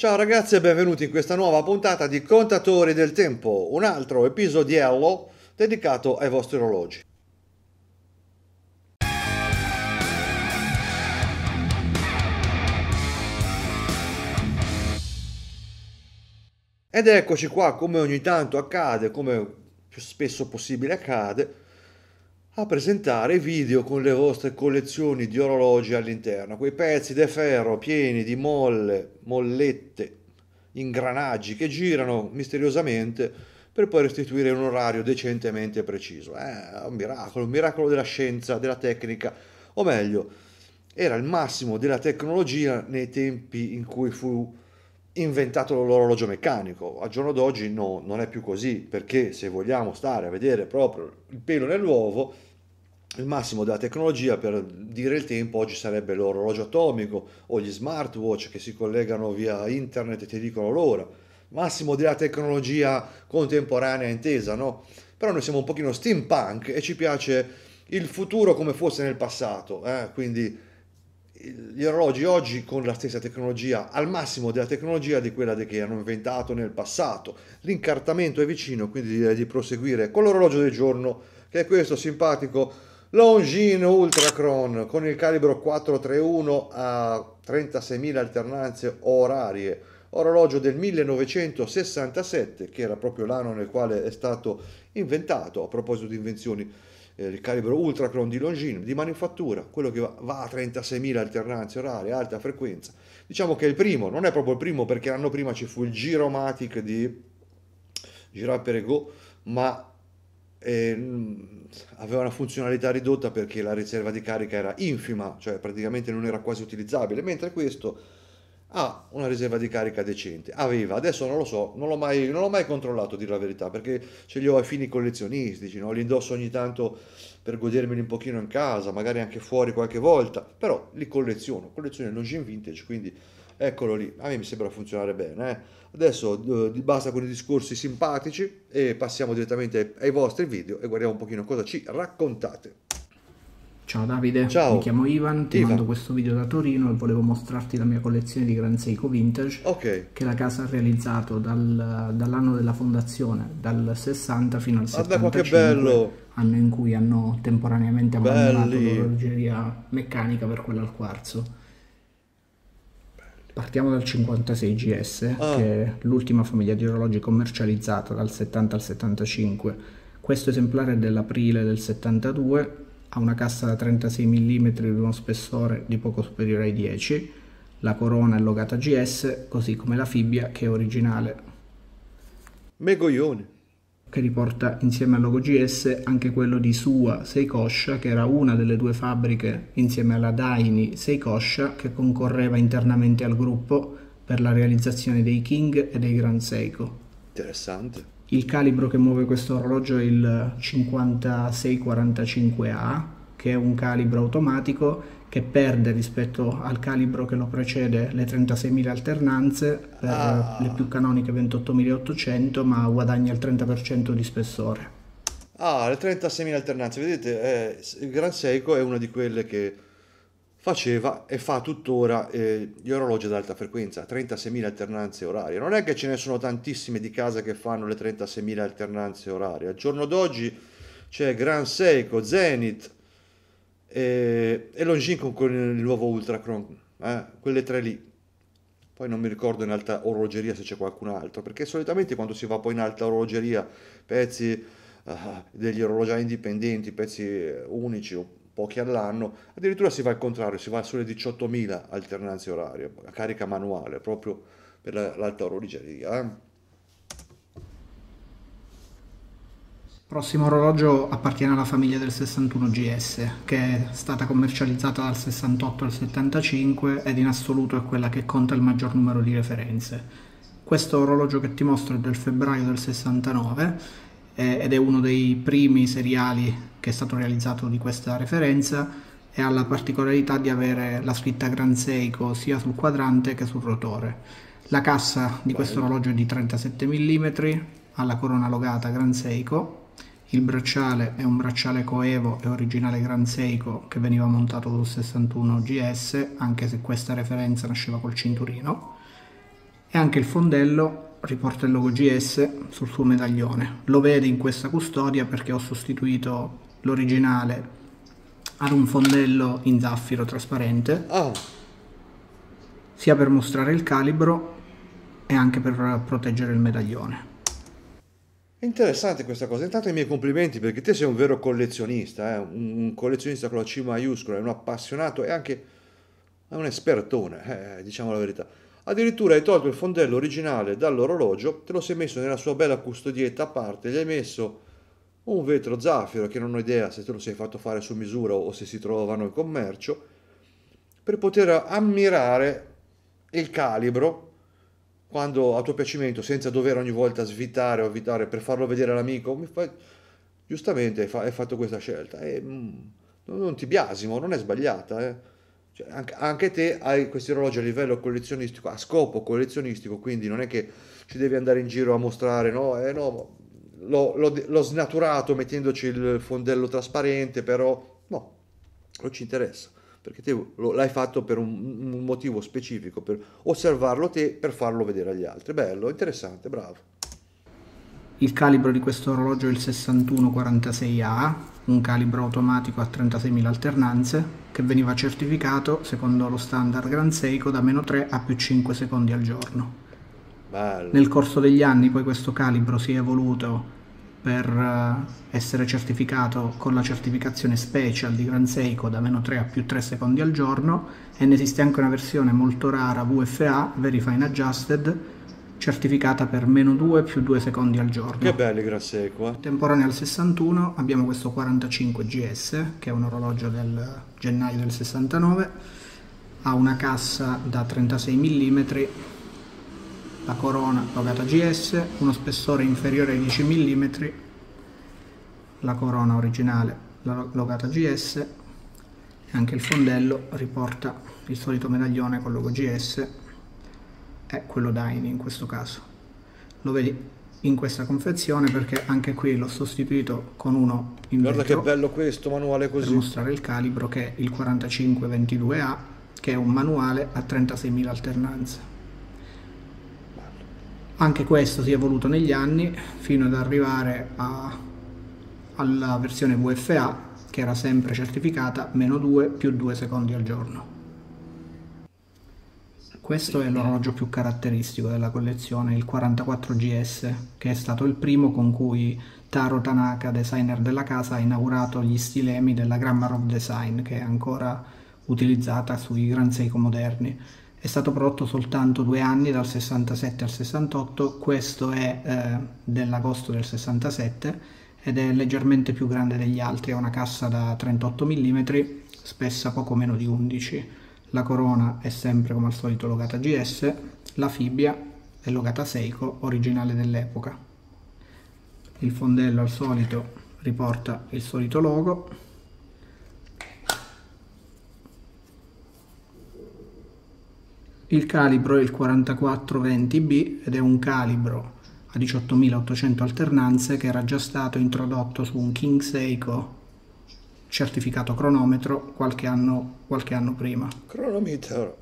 Ciao ragazzi e benvenuti in questa nuova puntata di Contatori del Tempo, un altro episodiello dedicato ai vostri orologi. Ed eccoci qua, come ogni tanto accade, come più spesso possibile accade, a presentare video con le vostre collezioni di orologi all'interno, quei pezzi di ferro pieni di molle, mollette, ingranaggi che girano misteriosamente per poi restituire un orario decentemente preciso. Eh, è eh, un miracolo, un miracolo della scienza, della tecnica, o meglio, era il massimo della tecnologia nei tempi in cui fu inventato l'orologio meccanico. Al giorno d'oggi no, non è più così, perché se vogliamo stare a vedere proprio il pelo nell'uovo, il massimo della tecnologia, per dire il tempo, oggi sarebbe l'orologio atomico o gli smartwatch che si collegano via internet e ti dicono l'ora. Massimo della tecnologia contemporanea intesa, no? Però noi siamo un pochino steampunk e ci piace il futuro come fosse nel passato, eh? quindi gli orologi oggi con la stessa tecnologia, al massimo della tecnologia di quella che hanno inventato nel passato. L'incartamento è vicino, quindi direi di proseguire con l'orologio del giorno, che è questo simpatico Longines Ultracron con il calibro 431 a 36.000 alternanze orarie, orologio del 1967 che era proprio l'anno nel quale è stato inventato, a proposito di invenzioni, eh, il calibro Ultracron di Longines di manifattura, quello che va, a 36.000 alternanze orarie, alta frequenza. Diciamo che è il primo, non è proprio il primo perché l'anno prima ci fu il Giromatic di Girard Perregaux, ma Mm, aveva una funzionalità ridotta perché la riserva di carica era infima, cioè praticamente non era quasi utilizzabile, mentre questo ha una riserva di carica decente. Aveva, adesso non lo so, non l'ho mai, non l'ho mai controllato, a dire la verità, perché ce li ho ai fini collezionistici, no? li indosso ogni tanto per godermeli un pochino in casa, magari anche fuori qualche volta, però li colleziono, colleziono il Nogin Vintage, quindi Eccolo lì, a me mi sembra funzionare bene. Eh. Adesso eh, basta con i discorsi simpatici e passiamo direttamente ai vostri video e guardiamo un pochino cosa ci raccontate. Ciao Davide, Ciao. mi chiamo Ivan, ti Ivan. mando questo video da Torino e volevo mostrarti la mia collezione di Gran Seiko Vintage okay. che la casa ha realizzato dal, dall'anno della fondazione, dal 60 fino al 75, ah, anno in cui hanno temporaneamente abbandonato l'orologeria meccanica per quella al quarzo. Partiamo dal 56GS, ah. che è l'ultima famiglia di orologi commercializzata dal 70 al 75. Questo esemplare è dell'aprile del 72, ha una cassa da 36 mm ed uno spessore di poco superiore ai 10, la corona è logata GS, così come la fibbia che è originale. Megoglione! che riporta insieme al logo GS anche quello di Sua Seikosha, che era una delle due fabbriche insieme alla Daini Seikosha che concorreva internamente al gruppo per la realizzazione dei King e dei Grand Seiko. Interessante. Il calibro che muove questo orologio è il 5645A, che è un calibro automatico che perde rispetto al calibro che lo precede le 36.000 alternanze per ah. le più canoniche 28.800 ma guadagna il 30% di spessore. Ah, le 36.000 alternanze, vedete, eh, il Gran Seiko è una di quelle che faceva e fa tuttora eh, gli orologi ad alta frequenza, 36.000 alternanze orarie. Non è che ce ne sono tantissime di casa che fanno le 36.000 alternanze orarie. Al giorno d'oggi c'è Gran Seiko, Zenith, e, e Longin con il nuovo Ultracron, eh? quelle tre lì. Poi non mi ricordo in alta orologeria se c'è qualcun altro, perché solitamente quando si va poi in alta orologeria, pezzi uh, degli orologiai indipendenti, pezzi unici o pochi all'anno, addirittura si va al contrario, si va sulle 18.000 alternanze orarie, a carica manuale, proprio per l'alta orologeria. Eh? prossimo orologio appartiene alla famiglia del 61GS, che è stata commercializzata dal 68 al 75 ed in assoluto è quella che conta il maggior numero di referenze. Questo orologio che ti mostro è del febbraio del 69 eh, ed è uno dei primi seriali che è stato realizzato di questa referenza e ha la particolarità di avere la scritta Gran Seiko sia sul quadrante che sul rotore. La cassa di questo orologio è di 37 mm, ha la corona logata Gran Seiko il bracciale è un bracciale coevo e originale Gran Seiko che veniva montato sul 61 GS, anche se questa referenza nasceva col cinturino, e anche il fondello riporta il logo GS sul suo medaglione. Lo vedi in questa custodia perché ho sostituito l'originale ad un fondello in zaffiro trasparente, oh. sia per mostrare il calibro e anche per proteggere il medaglione. Interessante questa cosa, intanto i miei complimenti perché te sei un vero collezionista, eh? un collezionista con la C maiuscola, un appassionato e anche un espertone, eh, diciamo la verità. Addirittura hai tolto il fondello originale dall'orologio, te lo sei messo nella sua bella custodietta a parte, gli hai messo un vetro zaffiro che non ho idea se te lo sei fatto fare su misura o se si trovano in commercio, per poter ammirare il calibro quando a tuo piacimento, senza dover ogni volta svitare o evitare per farlo vedere all'amico, fa... giustamente hai, fatto questa scelta. E, mh, mm, non ti biasimo, non è sbagliata. Eh. Cioè, anche te hai questi orologi a livello collezionistico, a scopo collezionistico, quindi non è che ci devi andare in giro a mostrare, no, eh, no l'ho, l'ho, l'ho snaturato mettendoci il fondello trasparente, però no, non ci interessa perché te lo, l'hai fatto per un, un, motivo specifico, per osservarlo te, per farlo vedere agli altri. Bello, interessante, bravo. Il calibro di questo orologio è il 6146A, un calibro automatico a 36.000 alternanze, che veniva certificato secondo lo standard Grand Seiko da meno 3 a più 5 secondi al giorno. Bello. Nel corso degli anni poi questo calibro si è evoluto per eh, essere certificato con la certificazione special di Gran Seiko da meno 3 a più 3 secondi al giorno e ne esiste anche una versione molto rara VFA, Verifying Adjusted, certificata per meno 2 più 2 secondi al giorno. Che belli Gran Seiko! Eh? Temporanea al 61 abbiamo questo 45 GS che è un orologio del gennaio del 69, ha una cassa da 36 mm la corona logata GS, uno spessore inferiore ai 10 mm, la corona originale la logata GS e anche il fondello riporta il solito medaglione con logo GS è quello Daini in questo caso. Lo vedi in questa confezione perché anche qui l'ho sostituito con uno in Guarda che bello questo manuale così. Per mostrare il calibro che è il 4522A che è un manuale a 36.000 alternanze. Anche questo si è evoluto negli anni fino ad arrivare a, alla versione VFA che era sempre certificata meno 2 più 2 secondi al giorno. Questo è l'orologio più caratteristico della collezione, il 44GS, che è stato il primo con cui Taro Tanaka, designer della casa, ha inaugurato gli stilemi della Grammar of Design, che è ancora utilizzata sui Grand Seiko moderni è stato prodotto soltanto due anni, dal 67 al 68, questo è eh, dell'agosto del 67 ed è leggermente più grande degli altri, ha una cassa da 38 mm, spessa poco meno di 11. La corona è sempre come al solito logata GS, la fibbia è logata Seiko, originale dell'epoca. Il fondello al solito riporta il solito logo, Il calibro è il 4420B ed è un calibro a 18.800 alternanze che era già stato introdotto su un King Seiko certificato cronometro qualche anno, qualche anno prima. Cronometro.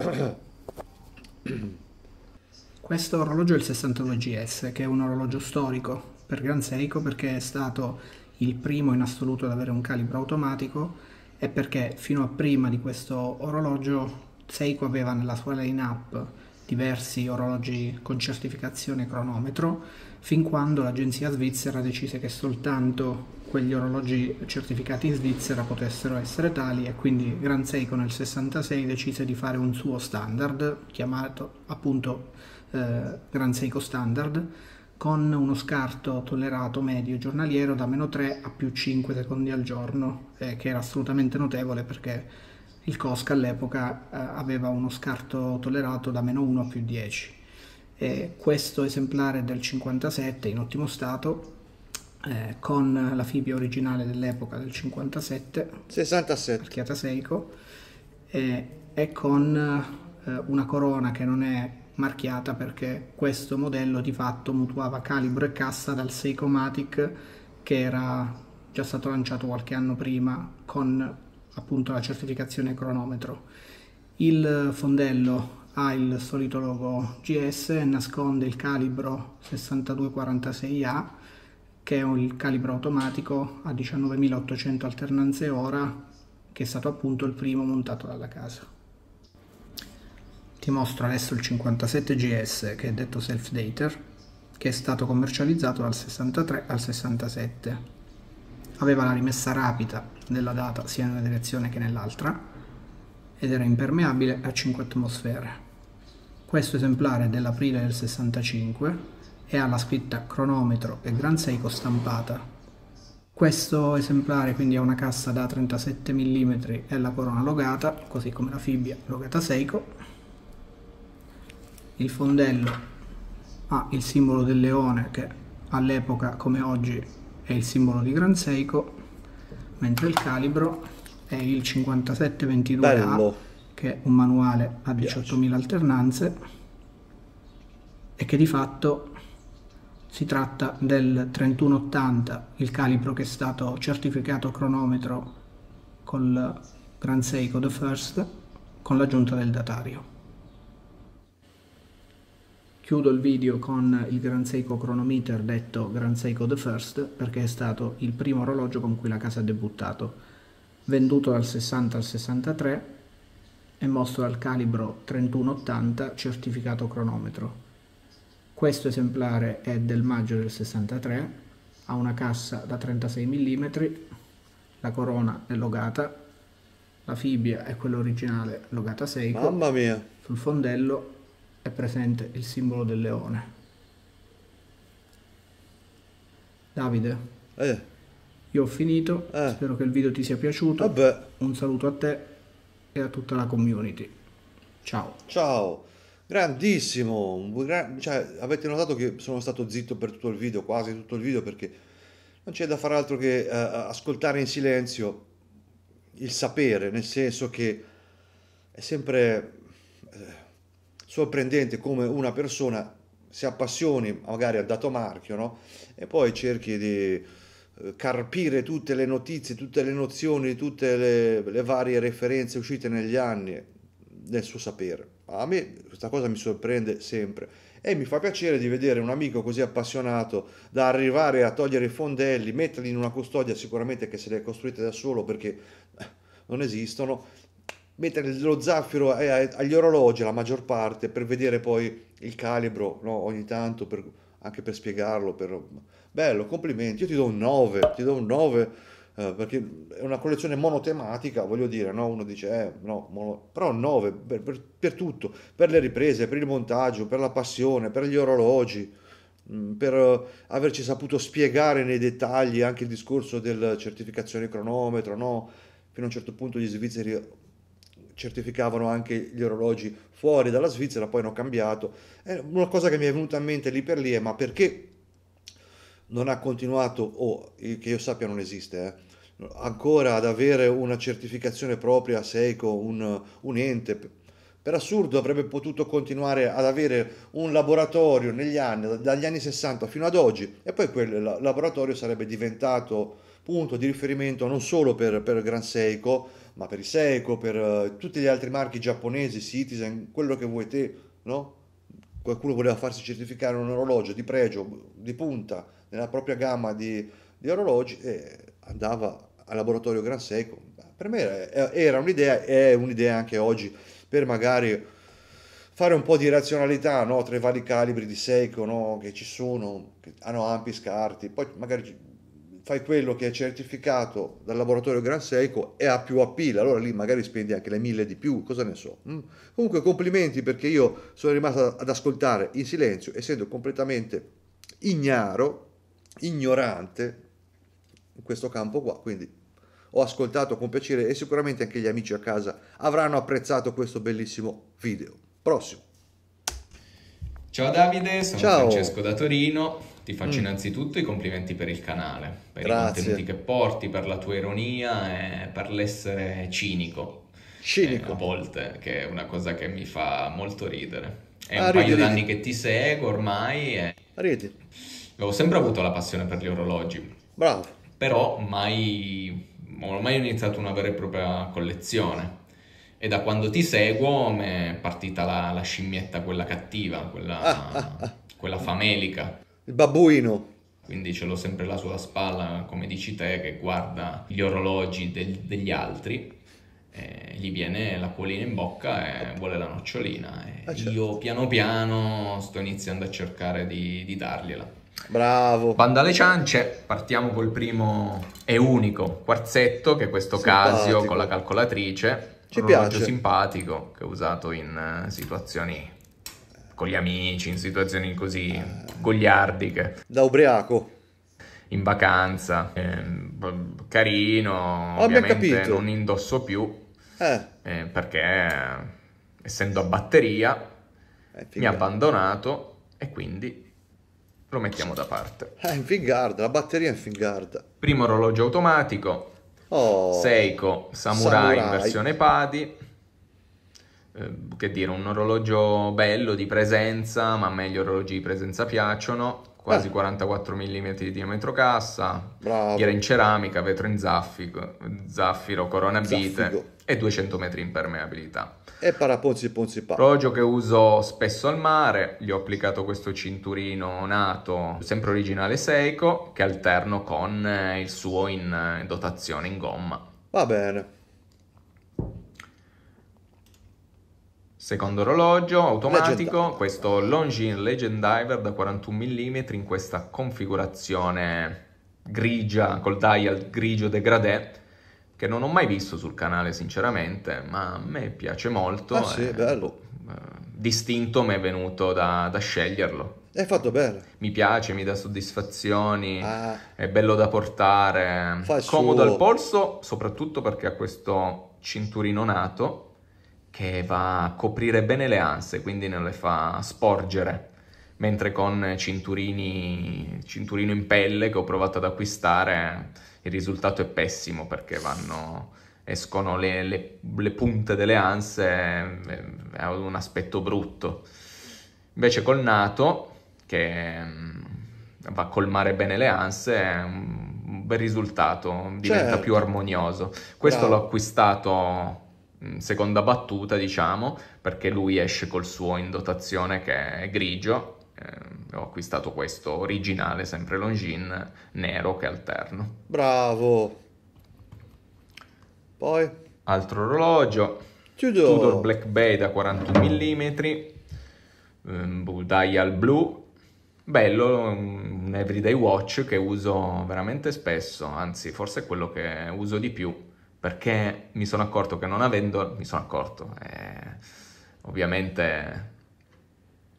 Questo orologio è il 62GS, che è un orologio storico per Gran Seiko perché è stato il primo in assoluto ad avere un calibro automatico e perché fino a prima di questo orologio Seiko aveva nella sua line-up diversi orologi con certificazione cronometro, fin quando l'agenzia svizzera decise che soltanto quegli orologi certificati in Svizzera potessero essere tali e quindi Gran Seiko nel 66 decise di fare un suo standard, chiamato appunto eh, Gran Seiko Standard, con uno scarto tollerato medio giornaliero da meno 3 a più 5 secondi al giorno, eh, che era assolutamente notevole perché il COSC all'epoca eh, aveva uno scarto tollerato da meno 1 a più 10. E questo esemplare del 57 in ottimo stato eh, con la fibbia originale dell'epoca del 57 67 archiata Seiko eh, e con eh, una corona che non è marchiata perché questo modello di fatto mutuava calibro e cassa dal Seiko Matic che era già stato lanciato qualche anno prima con appunto la certificazione cronometro. Il fondello ha il solito logo GS e nasconde il calibro 6246A che è il calibro automatico a 19.800 alternanze ora che è stato appunto il primo montato dalla casa. Ti mostro adesso il 57GS che è detto self dater che è stato commercializzato dal 63 al 67. Aveva la rimessa rapida della data sia in una direzione che nell'altra ed era impermeabile a 5 atmosfere. Questo esemplare è dell'aprile del 65 e ha la scritta cronometro e Gran Seiko stampata. Questo esemplare quindi ha una cassa da 37 mm e la corona logata, così come la fibbia logata Seiko. Il fondello ha il simbolo del leone che all'epoca come oggi è il simbolo di Gran Seiko mentre il calibro è il 5722A Bello. che è un manuale a 18.000 alternanze e che di fatto si tratta del 3180 il calibro che è stato certificato cronometro col Gran Seiko The First con l'aggiunta del datario Chiudo il video con il Gran Seiko Chronometer, detto Gran Seiko The First, perché è stato il primo orologio con cui la casa ha debuttato. Venduto dal 60 al 63, è mosso dal calibro 3180 certificato cronometro. Questo esemplare è del maggio del 63, ha una cassa da 36 mm, la corona è logata, la fibbia è quella originale logata Seiko. Mamma mia! Sul fondello è presente il simbolo del leone. Davide, eh. io ho finito, eh. spero che il video ti sia piaciuto. Vabbè. Un saluto a te e a tutta la community. Ciao. Ciao. Grandissimo, cioè, avete notato che sono stato zitto per tutto il video, quasi tutto il video, perché non c'è da far altro che uh, ascoltare in silenzio il sapere, nel senso che è sempre sorprendente come una persona si appassioni magari al dato marchio no? e poi cerchi di eh, carpire tutte le notizie, tutte le nozioni, tutte le, le varie referenze uscite negli anni nel suo sapere. A me questa cosa mi sorprende sempre e mi fa piacere di vedere un amico così appassionato da arrivare a togliere i fondelli, metterli in una custodia sicuramente che se le è costruite da solo perché eh, non esistono mettere lo zaffiro eh, agli orologi la maggior parte per vedere poi il calibro no? ogni tanto per, anche per spiegarlo per... bello complimenti io ti do un 9 ti do un 9 eh, perché è una collezione monotematica voglio dire no? uno dice eh, no mono... però 9 per, per, per, tutto per le riprese per il montaggio per la passione per gli orologi mm, per eh, averci saputo spiegare nei dettagli anche il discorso della certificazione cronometro no? fino a un certo punto gli svizzeri certificavano anche gli orologi fuori dalla Svizzera, poi hanno cambiato. È eh, una cosa che mi è venuta in mente lì per lì è ma perché non ha continuato, o oh, che io sappia non esiste, eh, ancora ad avere una certificazione propria Seiko, un, un ente. Per assurdo avrebbe potuto continuare ad avere un laboratorio negli anni, dagli anni 60 fino ad oggi, e poi quel laboratorio sarebbe diventato punto di riferimento non solo per, per Gran Seiko, ma per i Seiko, per uh, tutti gli altri marchi giapponesi, Citizen, quello che vuoi te, no? Qualcuno voleva farsi certificare un orologio di pregio, di punta, nella propria gamma di, di orologi e andava al laboratorio Gran Seiko. Per me era, era un'idea, è un'idea anche oggi, per magari fare un po' di razionalità no? tra i vari calibri di Seiko no? che ci sono, che hanno ampi scarti, poi magari fai quello che è certificato dal laboratorio Gran Seiko e ha più appeal, allora lì magari spendi anche le mille di più, cosa ne so. Mm. Comunque complimenti perché io sono rimasto ad ascoltare in silenzio, essendo completamente ignaro, ignorante in questo campo qua, quindi ho ascoltato con piacere e sicuramente anche gli amici a casa avranno apprezzato questo bellissimo video. Prossimo. Ciao Davide, sono Ciao. Francesco da Torino. Ti faccio mm. innanzitutto i complimenti per il canale, per Grazie. i contenuti che porti, per la tua ironia e per l'essere cinico. Cinico. Eh, a volte, che è una cosa che mi fa molto ridere. È ah, un ridi, paio d'anni che ti seguo ormai e... Ridi. Avevo sempre avuto la passione per gli orologi. Bravo. Però mai... ormai ho iniziato una vera e propria collezione. E da quando ti seguo mi è partita la, la scimmietta, quella cattiva, quella, ah, ah, ah. quella famelica. Il babbuino. Quindi ce l'ho sempre là sulla spalla, come dici te, che guarda gli orologi del- degli altri gli viene l'acquolina in bocca e vuole la nocciolina. Ah, certo. Io piano piano sto iniziando a cercare di, di dargliela. Bravo. Banda alle ciance, partiamo col primo e unico quarzetto, che è questo simpatico. Casio con la calcolatrice. Ci piace. Un simpatico che ho usato in eh, situazioni con gli amici, in situazioni così eh, goliardiche. Da ubriaco. In vacanza, eh, carino, Abbiamo ovviamente capito. non indosso più eh. Eh, perché essendo a batteria eh, mi ha abbandonato e quindi lo mettiamo da parte. È eh, in Fingarda, la batteria è in Fingarda. Primo orologio automatico, oh, Seiko Samurai, Samurai in versione padi Ehm, che dire, un orologio bello di presenza, ma meglio orologi di presenza piacciono, quasi Beh. 44 mm di diametro cassa, Bravo. in ceramica, vetro in zaffico, zaffiro, corona bite e 200 metri impermeabilità. E paraponzi ponzi pa. Orologio che uso spesso al mare, gli ho applicato questo cinturino nato, sempre originale Seiko, che alterno con eh, il suo in eh, dotazione in gomma. Va bene. Secondo orologio automatico, Legend questo Longines Legend Diver da 41 mm in questa configurazione grigia, col dial grigio degradé, che non ho mai visto sul canale sinceramente, ma a me piace molto. Ah, sì, bello. Eh, distinto mi è venuto da, da sceglierlo. È fatto bene. Mi piace, mi dà soddisfazioni, ah. è bello da portare, Fa comodo suo. al polso, soprattutto perché ha questo cinturino nato che va a coprire bene le anse, quindi non le fa sporgere, mentre con cinturini, cinturino in pelle che ho provato ad acquistare il risultato è pessimo perché vanno, escono le, le, le punte delle anse, ha un aspetto brutto. Invece col nato, che mm, va a colmare bene le anse, è un bel risultato, diventa certo. più armonioso. Questo Bravo. l'ho acquistato Mm, seconda battuta, diciamo, perché lui esce col suo in dotazione che è grigio. Eh, ho acquistato questo originale, sempre Longin, nero che alterno. Bravo! Poi? Altro orologio. Tudor, Tudor Black Bay da 41 mm, Dial blu. Bello, un everyday watch che uso veramente spesso, anzi forse è quello che uso di più perché mi sono accorto che non avendo, mi sono accorto, eh, ovviamente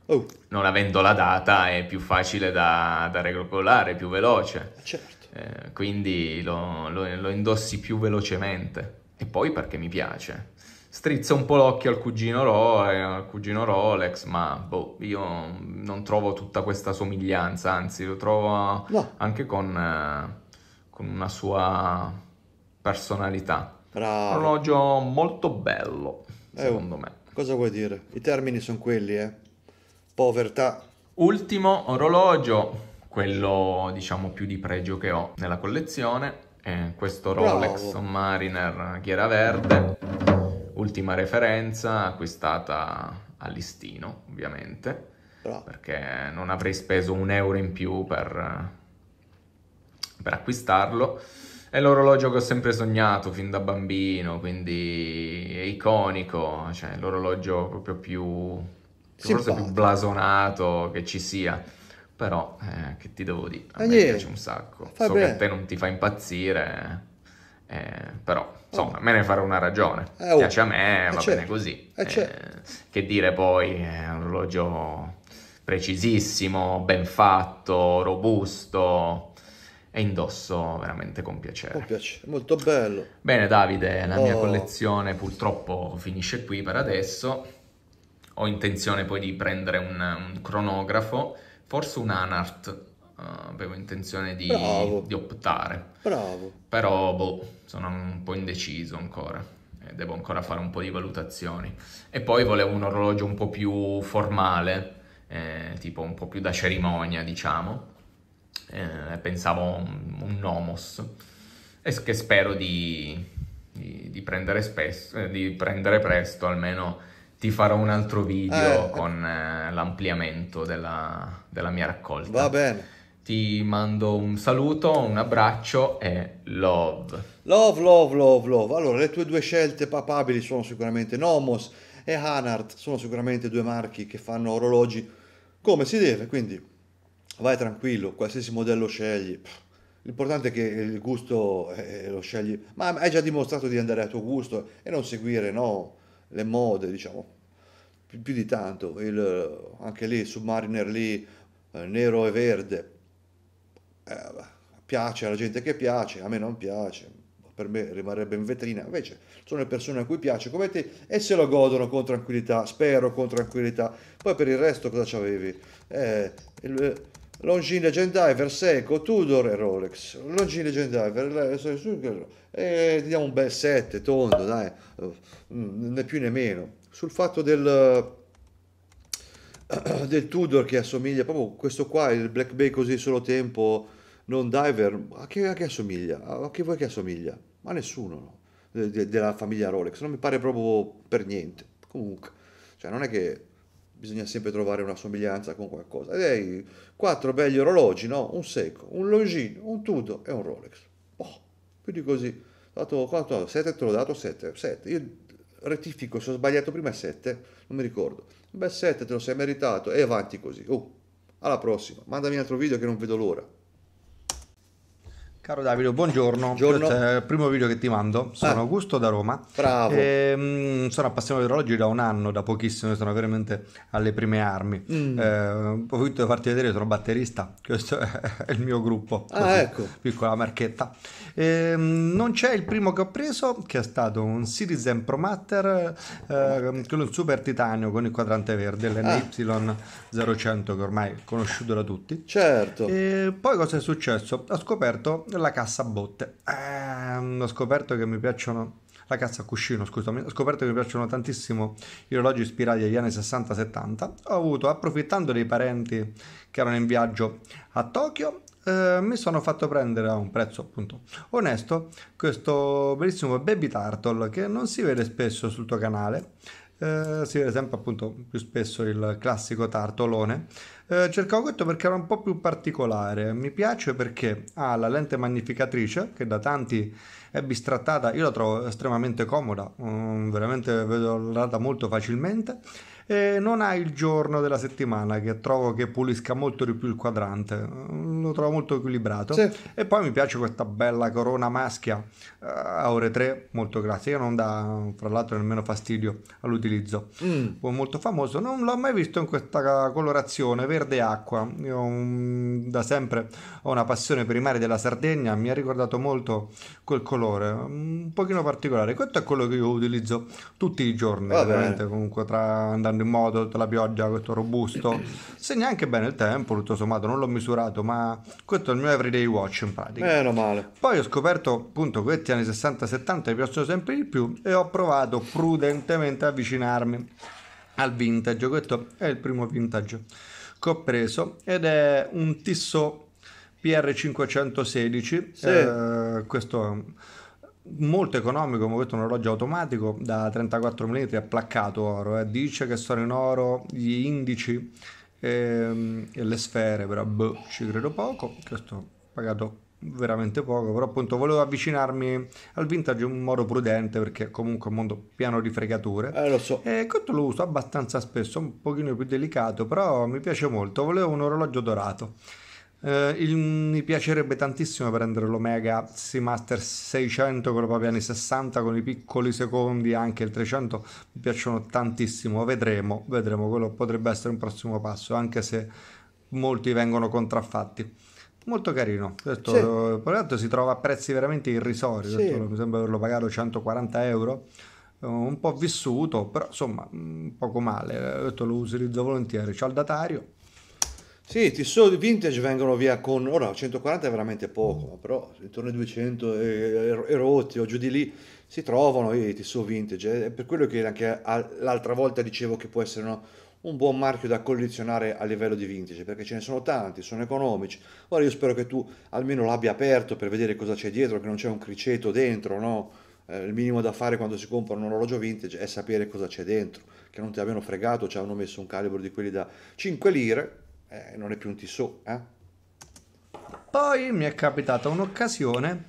oh. non avendo la data è più facile da, da regolare, più veloce, eh, certo. eh, quindi lo, lo, lo indossi più velocemente e poi perché mi piace. Strizza un po' l'occhio al cugino, Ro, eh, al cugino Rolex, ma boh, io non trovo tutta questa somiglianza, anzi lo trovo no. anche con, eh, con una sua personalità. Bravo. Un orologio molto bello, eh, secondo eh, me. Cosa vuoi dire? I termini sono quelli, eh. Povertà. Ultimo orologio, quello diciamo più di pregio che ho nella collezione, eh, questo Rolex Bravo. Mariner Ghiera Verde, ultima referenza acquistata a listino ovviamente, Bravo. perché non avrei speso un euro in più per, per acquistarlo. È l'orologio che ho sempre sognato fin da bambino, quindi è iconico, cioè l'orologio proprio più, forse più blasonato che ci sia. Però, eh, che ti devo dire, a Agnè, me piace un sacco. So bene. che a te non ti fa impazzire, eh, eh però, oh. insomma, oh. me ne farò una ragione. Eh, oh. Piace a me, eh, va certo. bene così. Eh, eh, certo. che dire poi, è un orologio precisissimo, ben fatto, robusto e indosso veramente con piacere. Con piacere, molto bello. Bene Davide, la oh. mia collezione purtroppo finisce qui per adesso. Ho intenzione poi di prendere un, un cronografo, forse un Anart, uh, avevo intenzione di, di, optare. Bravo. Però boh, sono un po' indeciso ancora. E devo ancora fare un po' di valutazioni. E poi volevo un orologio un po' più formale, eh, tipo un po' più da cerimonia, diciamo eh, pensavo un, un nomos, e che spero di, di, di, prendere spesso, eh, di prendere presto, almeno ti farò un altro video eh, con eh, l'ampliamento della, della mia raccolta. Va bene. Ti mando un saluto, un abbraccio e love. Love, love, love, love. Allora, le tue due scelte papabili sono sicuramente Nomos e Hanart, sono sicuramente due marchi che fanno orologi come si deve, quindi vai tranquillo, qualsiasi modello scegli. L'importante è che il gusto eh, lo scegli, ma hai già dimostrato di andare a tuo gusto e non seguire no, le mode, diciamo, più, più di tanto. Il, anche lì, Submariner lì, eh, nero e verde, eh, piace alla gente che piace, a me non piace, per me rimarrebbe in vetrina, invece sono le persone a cui piace come te e se lo godono con tranquillità, spero con tranquillità. Poi per il resto cosa c'avevi? Eh, il, Longines leggendario, Seiko, Tudor e Rolex. Longines leggendario, e eh, diamo un bel 7 tondo, dai, mm, né più né meno. Sul fatto del, del Tudor che assomiglia proprio questo qua, il Black Bay così solo tempo, non diver, a chi, a che assomiglia? A chi vuoi che assomiglia? A nessuno, no? De, de, della famiglia Rolex, non mi pare proprio per niente. Comunque, cioè non è che bisogna sempre trovare una somiglianza con qualcosa. Ed hai quattro belli orologi, no? Un secco, un Longines, un Tudor e un Rolex. Oh, più di così. Dato, quanto? 7 te l'ho dato? 7. 7. Io rettifico, se ho sbagliato prima è 7, non mi ricordo. Beh, 7 te lo sei meritato e avanti così. Oh, alla prossima. Mandami un altro video che non vedo l'ora. Caro Davide, buongiorno. buongiorno. è il primo video che ti mando. Sono ah, Augusto da Roma. Bravo. E, ehm, mh, sono appassionato di orologi da un anno, da pochissimo, sono veramente alle prime armi. Mm. Eh, ho voluto farti vedere, sono batterista, questo è il mio gruppo. Ah, così, ah, ecco. Piccola marchetta. E, ehm, mh, non c'è il primo che ho preso, che è stato un Citizen Pro Matter eh, con un super titanio con il quadrante verde, ah. l'NY0100 che ormai è conosciuto da tutti. Certo. E poi cosa è successo? Ho scoperto per la cassa a botte. Eh, ho scoperto che mi piacciono la cassa a cuscino, scusami, ho scoperto che mi piacciono tantissimo gli orologi ispirati agli anni 60-70. Ho avuto, approfittando dei parenti che erano in viaggio a Tokyo, eh, mi sono fatto prendere a un prezzo appunto onesto questo bellissimo Baby Turtle che non si vede spesso sul tuo canale, eh, si vede sempre appunto più spesso il classico tartolone eh, cercavo questo perché era un po' più particolare. Mi piace perché ha la lente magnificatrice che da tanti è bistrattata, io la trovo estremamente comoda, um, veramente vedo l'ata molto facilmente eh, non ha il giorno della settimana che trovo che pulisca molto di più il quadrante, lo trovo molto equilibrato. Sì. E poi mi piace questa bella corona maschia uh, a ore 3, molto classica, non dà fra l'altro nemmeno fastidio all'utilizzo. Mm. Molto famoso, non l'ho mai visto in questa colorazione verde acqua. Io um, da sempre ho una passione per i mari della Sardegna, mi ha ricordato molto quel colore, un pochino particolare. Questo è quello che io utilizzo tutti i giorni, ovviamente comunque tra andando quando in moto, tutta la pioggia, questo robusto. Segna anche bene il tempo, tutto sommato, non l'ho misurato, ma questo è il mio everyday watch in pratica. Meno eh, male. Poi ho scoperto appunto questi anni 60-70 mi piacciono sempre di più e ho provato prudentemente a avvicinarmi al vintage. Questo è il primo vintage che ho preso ed è un Tissot PR516. Sì. Eh, questo molto economico, come ho detto, un orologio automatico da 34 mm a placcato oro, eh. dice che sono in oro gli indici e, ehm, e le sfere, però boh, ci credo poco, questo ho pagato veramente poco, però appunto volevo avvicinarmi al vintage in un modo prudente perché comunque è un mondo pieno di fregature. Eh, lo so. E questo lo uso abbastanza spesso, un pochino più delicato, però mi piace molto, volevo un orologio dorato. Eh, il, mi piacerebbe tantissimo prendere l'Omega Seamaster 600, con i propri anni 60 con i piccoli secondi, anche il 300 mi piacciono tantissimo, vedremo, vedremo, quello potrebbe essere un prossimo passo, anche se molti vengono contraffatti. Molto carino, detto, sì. per si trova a prezzi veramente irrisori, sì. detto, mi sembra averlo pagato 140 euro eh, un po' vissuto, però insomma poco male, detto, lo utilizzo volentieri, c'ho il datario, sì, tesori vintage vengono via con, ora 140 è veramente poco, però intorno ai 200 e, rotti o giù di lì si trovano i tesori vintage. È per quello che anche l'altra volta dicevo che può essere un buon marchio da collezionare a livello di vintage, perché ce ne sono tanti, sono economici. Ora io spero che tu almeno l'abbia aperto per vedere cosa c'è dietro, che non c'è un criceto dentro, no? Eh, il minimo da fare quando si compra un orologio vintage è sapere cosa c'è dentro, che non ti abbiano fregato, ci hanno messo un calibro di quelli da 5 lire eh, non è più un tissot. Eh? Poi mi è capitata un'occasione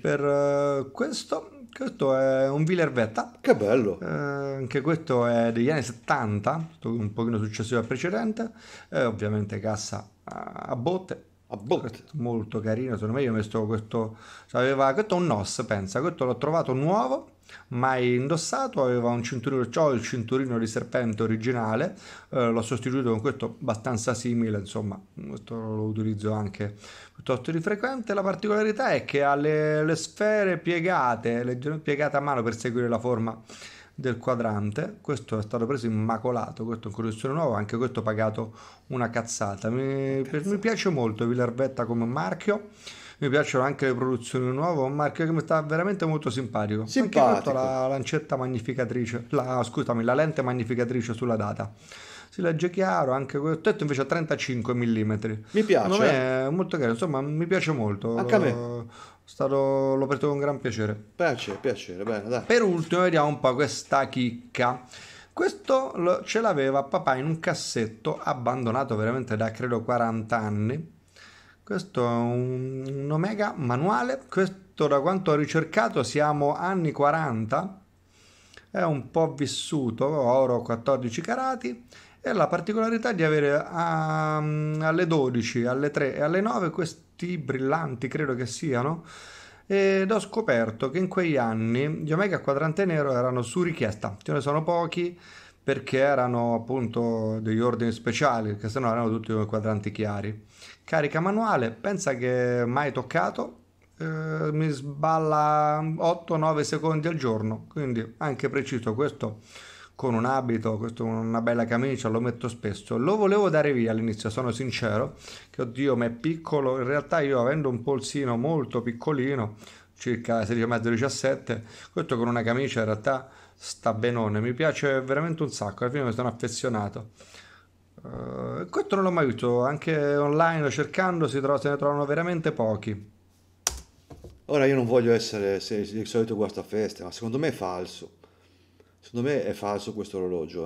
per eh, questo. Questo è un Villervetta. Che bello! Eh, anche questo è degli anni 70, un pochino successivo al precedente. Eh, ovviamente cassa a botte Boh. molto carino secondo me io ho messo questo aveva questo è un NOS pensa questo l'ho trovato nuovo mai indossato aveva un cinturino ho il cinturino di serpente originale eh, l'ho sostituito con questo abbastanza simile insomma questo lo utilizzo anche piuttosto di frequente la particolarità è che ha le, le sfere piegate leggermente piegate a mano per seguire la forma del quadrante, questo è stato preso immacolato, questo è in collezione nuova, anche questo pagato una cazzata. Mi, cazzata. mi piace molto Villarvetta come marchio, mi piacciono anche le produzioni nuove, un marchio che mi sta veramente molto simpatico. Simpatico. la lancetta magnificatrice, la, scusami, la lente magnificatrice sulla data si legge chiaro anche questo tetto invece a 35 mm mi piace me è molto chiaro insomma mi piace molto anche a me Stato, l'ho preso con gran piacere. Piacere, piacere, bene, dai. Per ultimo vediamo un po' questa chicca. Questo ce l'aveva papà in un cassetto abbandonato veramente da credo 40 anni. Questo è un, un Omega manuale. Questo da quanto ho ricercato siamo anni 40. È un po' vissuto, oro 14 carati e ha la particolarità di avere a, ehm, alle 12, alle 3 e alle 9 questi brillanti, credo che siano, ed ho scoperto che in quegli anni gli Omega Quadrante Nero erano su richiesta, ce ne sono pochi perché erano appunto degli ordini speciali, che no erano tutti quadranti chiari. Carica manuale, pensa che mai toccato, eh, mi sballa 8-9 secondi al giorno, quindi anche preciso questo con un abito, questo, una bella camicia, lo metto spesso. Lo volevo dare via all'inizio, sono sincero, che oddio, ma è piccolo, in realtà io avendo un polsino molto piccolino, circa 16,5-17, questo con una camicia in realtà sta benone, mi piace veramente un sacco, alla fine mi sono affezionato. Uh, questo non l'ho mai visto, anche online cercando si tro- se ne trovano veramente pochi. Ora io non voglio essere se, il solito guastafeste, ma secondo me è falso Secondo me è falso questo orologio.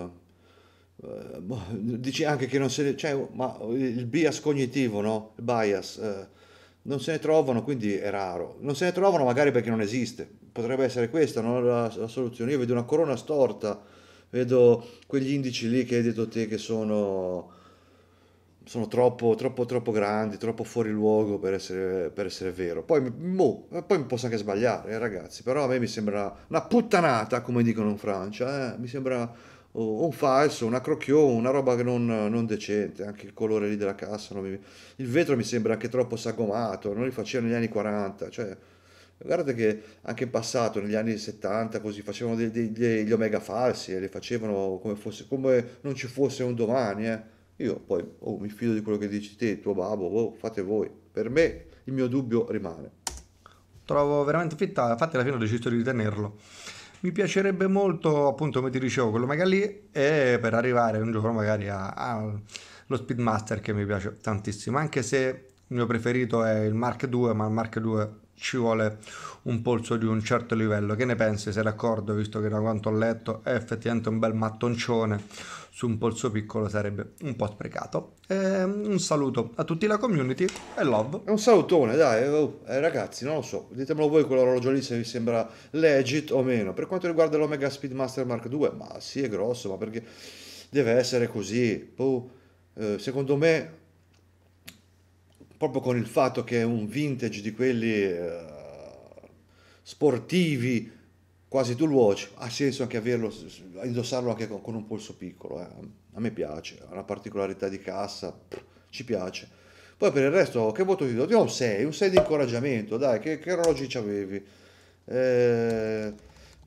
Eh. Uh, dici anche che non se ne, cioè, ma il bias cognitivo, no? Il bias, uh, non se ne trovano, quindi è raro. Non se ne trovano magari perché non esiste. Potrebbe essere questa no? la, la, soluzione. Io vedo una corona storta, vedo quegli indici lì che hai detto te che sono sono troppo, troppo, troppo grandi, troppo fuori luogo per essere, per essere vero. Poi, boh, eh, poi mi posso anche sbagliare, eh, ragazzi, però a me mi sembra una puttanata, come dicono in Francia, eh? mi sembra oh, un falso, una crocchione, una roba che non, non, decente, anche il colore lì della cassa, mi... il vetro mi sembra anche troppo sagomato, non li facevano negli anni 40, cioè... Guardate che anche in passato, negli anni 70, così facevano degli, degli omega falsi e li facevano come, fosse, come non ci fosse un domani. Eh io poi oh, mi fido di quello che dici te, tuo babbo, oh, fate voi. Per me il mio dubbio rimane. Trovo veramente fitta, infatti alla fine ho deciso di ritenerlo. Mi piacerebbe molto, appunto, come ti dicevo, quello magari lì, e per arrivare un giorno magari allo Speedmaster che mi piace tantissimo, anche se il mio preferito è il Mark II, ma il Mark II ci vuole un polso di un certo livello. Che ne pensi? Sei d'accordo? Visto che da quanto ho letto è effettivamente un bel mattoncione su un polso piccolo sarebbe un po' sprecato. E ehm, un saluto a tutti la community e love. Un salutone, dai, oh, eh, ragazzi, non lo so, ditemelo voi quell'orologio lì se vi sembra legit o meno. Per quanto riguarda l'Omega Speedmaster Mark II, ma sì, è grosso, ma perché deve essere così. Boh, eh, secondo me, proprio con il fatto che è un vintage di quelli eh, sportivi, quasi tool watch, ha senso anche averlo, indossarlo anche con, con un polso piccolo, eh. a me piace, ha una particolarità di cassa, pff, ci piace. Poi per il resto che voto ti do? Ti do un 6, un 6 di incoraggiamento, dai, che, che orologi ci avevi? Eh,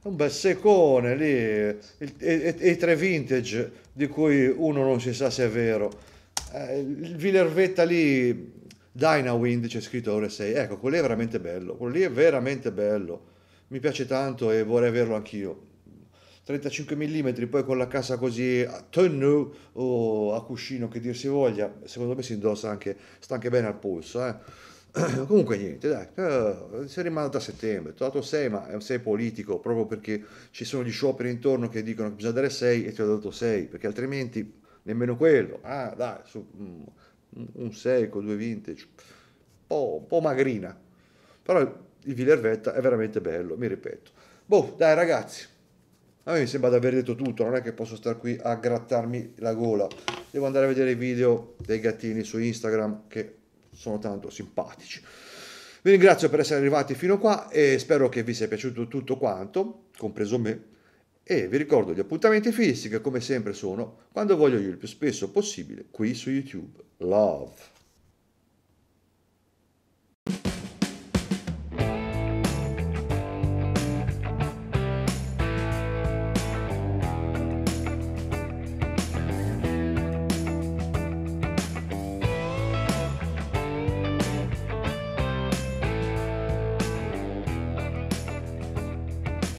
un bel secone lì, e, i tre vintage di cui uno non si sa se è vero. Eh, il Villervetta lì, Dynawind c'è scritto ore 6, ecco, quello lì è veramente bello, quello lì è veramente bello mi piace tanto e vorrei averlo anch'io. 35 mm, poi con la cassa così a tonno o a cuscino che dir si voglia, secondo me si indossa anche, sta anche bene al polso. Eh. Comunque niente, dai, uh, eh, sei rimasto a settembre, ti ho dato 6 ma è un 6 politico proprio perché ci sono gli scioperi intorno che dicono che bisogna dare 6 e ti ho dato 6 perché altrimenti nemmeno quello, ah dai, su, mm, un 6 con due vintage, un po', un po' magrina, però il Villervetta è veramente bello, mi ripeto. Boh, dai ragazzi, a me mi sembra di aver detto tutto, non è che posso stare qui a grattarmi la gola. Devo andare a vedere i video dei gattini su Instagram che sono tanto simpatici. Vi ringrazio per essere arrivati fino qua e spero che vi sia piaciuto tutto quanto, compreso me. E vi ricordo gli appuntamenti fissi che come sempre sono quando voglio io il più spesso possibile qui su YouTube. Love!